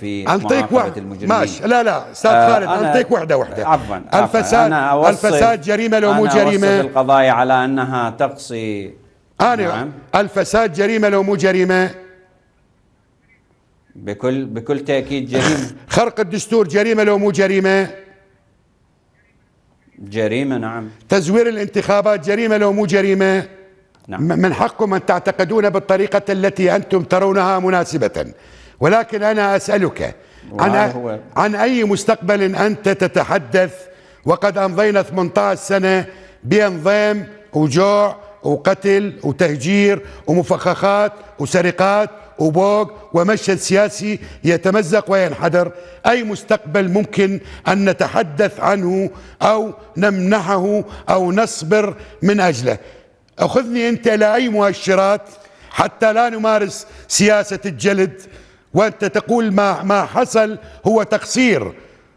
في انطيك واحد المجرمين ماشي لا لا استاذ آه خالد انطيك وحده وحده عفوا الفساد أنا الفساد جريمه لو مو جريمه أنا القضايا على انها تقصي انا نعم. الفساد جريمه لو مو جريمه بكل بكل تاكيد جريمه خرق الدستور جريمه لو مو جريمه جريمه نعم تزوير الانتخابات جريمه لو مو جريمه نعم من حقكم ان تعتقدون بالطريقه التي انتم ترونها مناسبه ولكن أنا أسألك عن, هو. عن أي مستقبل أنت تتحدث وقد أمضينا 18 سنة بنظام وجوع وقتل وتهجير ومفخخات وسرقات وبوق ومشهد سياسي يتمزق وينحدر أي مستقبل ممكن أن نتحدث عنه أو نمنحه أو نصبر من أجله أخذني أنت إلى أي مؤشرات حتى لا نمارس سياسة الجلد وأنت تقول ما, ما حصل هو تقصير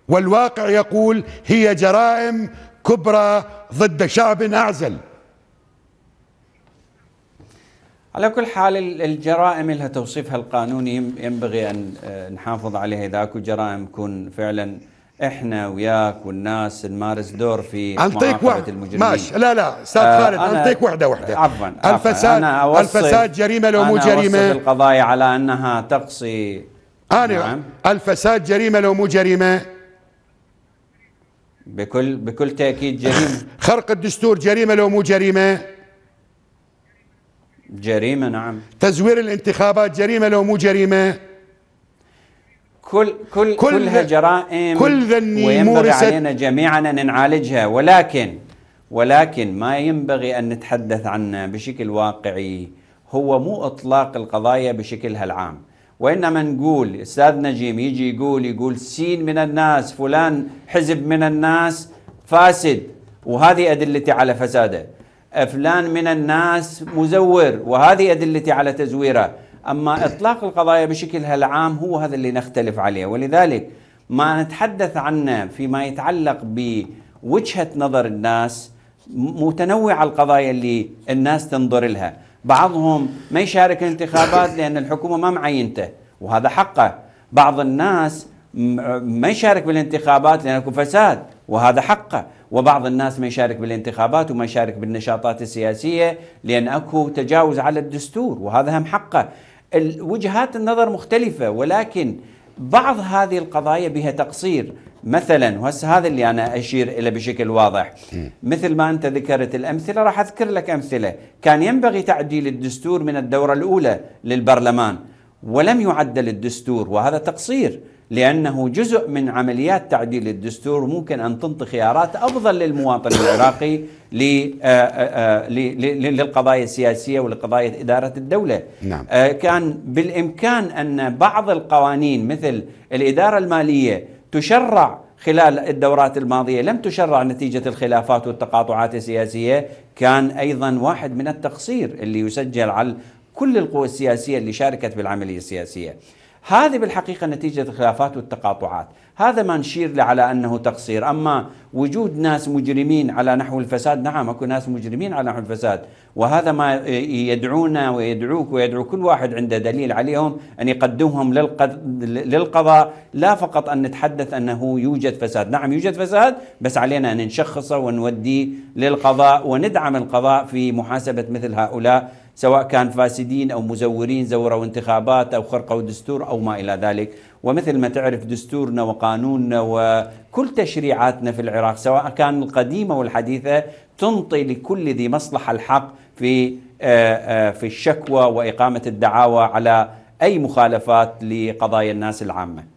والواقع يقول هي جرائم كبرى ضد شعب أعزل على كل حال الجرائم لها توصيفها القانوني ينبغي أن آه، نحافظ عليها إذا أكو جرائم تكون فعلا احنا وياك والناس نمارس دور في معاقبه واحد. المجرمين ماشي لا لا استاذ آه خالد انطيك واحده واحده عفوا الفساد أنا الفساد جريمه لو مو جريمه أنا القضايا على انها تقصي انا نعم. الفساد جريمه لو مو جريمه بكل بكل تاكيد جريمه خرق الدستور جريمه لو مو جريمه جريمه نعم تزوير الانتخابات جريمه لو مو جريمه كل كل كلها جرائم كل وينبغي علينا جميعا ان نعالجها ولكن ولكن ما ينبغي ان نتحدث عنه بشكل واقعي هو مو اطلاق القضايا بشكلها العام وانما نقول استاذ نجيم يجي يقول يقول سين من الناس فلان حزب من الناس فاسد وهذه ادلتي على فساده فلان من الناس مزور وهذه ادلتي على تزويره أما إطلاق القضايا بشكلها العام هو هذا اللي نختلف عليه ولذلك ما نتحدث عنه فيما يتعلق بوجهة نظر الناس متنوعة القضايا اللي الناس تنظر لها بعضهم ما يشارك الانتخابات لأن الحكومة ما معينته وهذا حقه بعض الناس ما يشارك بالانتخابات لأن اكو فساد وهذا حقه وبعض الناس ما يشارك بالانتخابات وما يشارك بالنشاطات السياسية لأن أكو تجاوز على الدستور وهذا هم حقه وجهات النظر مختلفة ولكن بعض هذه القضايا بها تقصير مثلا وهسه هذا اللي انا اشير اليه بشكل واضح مثل ما انت ذكرت الامثله راح اذكر لك امثله كان ينبغي تعديل الدستور من الدوره الاولى للبرلمان ولم يعدل الدستور وهذا تقصير لأنه جزء من عمليات تعديل الدستور ممكن أن تنطي خيارات أفضل للمواطن العراقي آه، آه، آه، للقضايا السياسية ولقضايا إدارة الدولة نعم. كان بالإمكان أن بعض القوانين مثل الإدارة المالية تشرع خلال الدورات الماضية لم تشرع نتيجة الخلافات والتقاطعات السياسية كان أيضا واحد من التقصير اللي يسجل على كل القوى السياسية اللي شاركت بالعملية السياسية هذه بالحقيقة نتيجة الخلافات والتقاطعات هذا ما نشير له على أنه تقصير أما وجود ناس مجرمين على نحو الفساد نعم أكو ناس مجرمين على نحو الفساد وهذا ما يدعونا ويدعوك ويدعو كل واحد عنده دليل عليهم أن يقدمهم للقضاء لا فقط أن نتحدث أنه يوجد فساد نعم يوجد فساد بس علينا أن نشخصه ونوديه للقضاء وندعم القضاء في محاسبة مثل هؤلاء سواء كان فاسدين أو مزورين زوروا انتخابات أو خرقوا دستور أو ما إلى ذلك ومثل ما تعرف دستورنا وقانوننا وكل تشريعاتنا في العراق سواء كان القديمة والحديثة تنطي لكل ذي مصلحة الحق في آه، آه، في الشكوى وإقامة الدعاوى على أي مخالفات لقضايا الناس العامة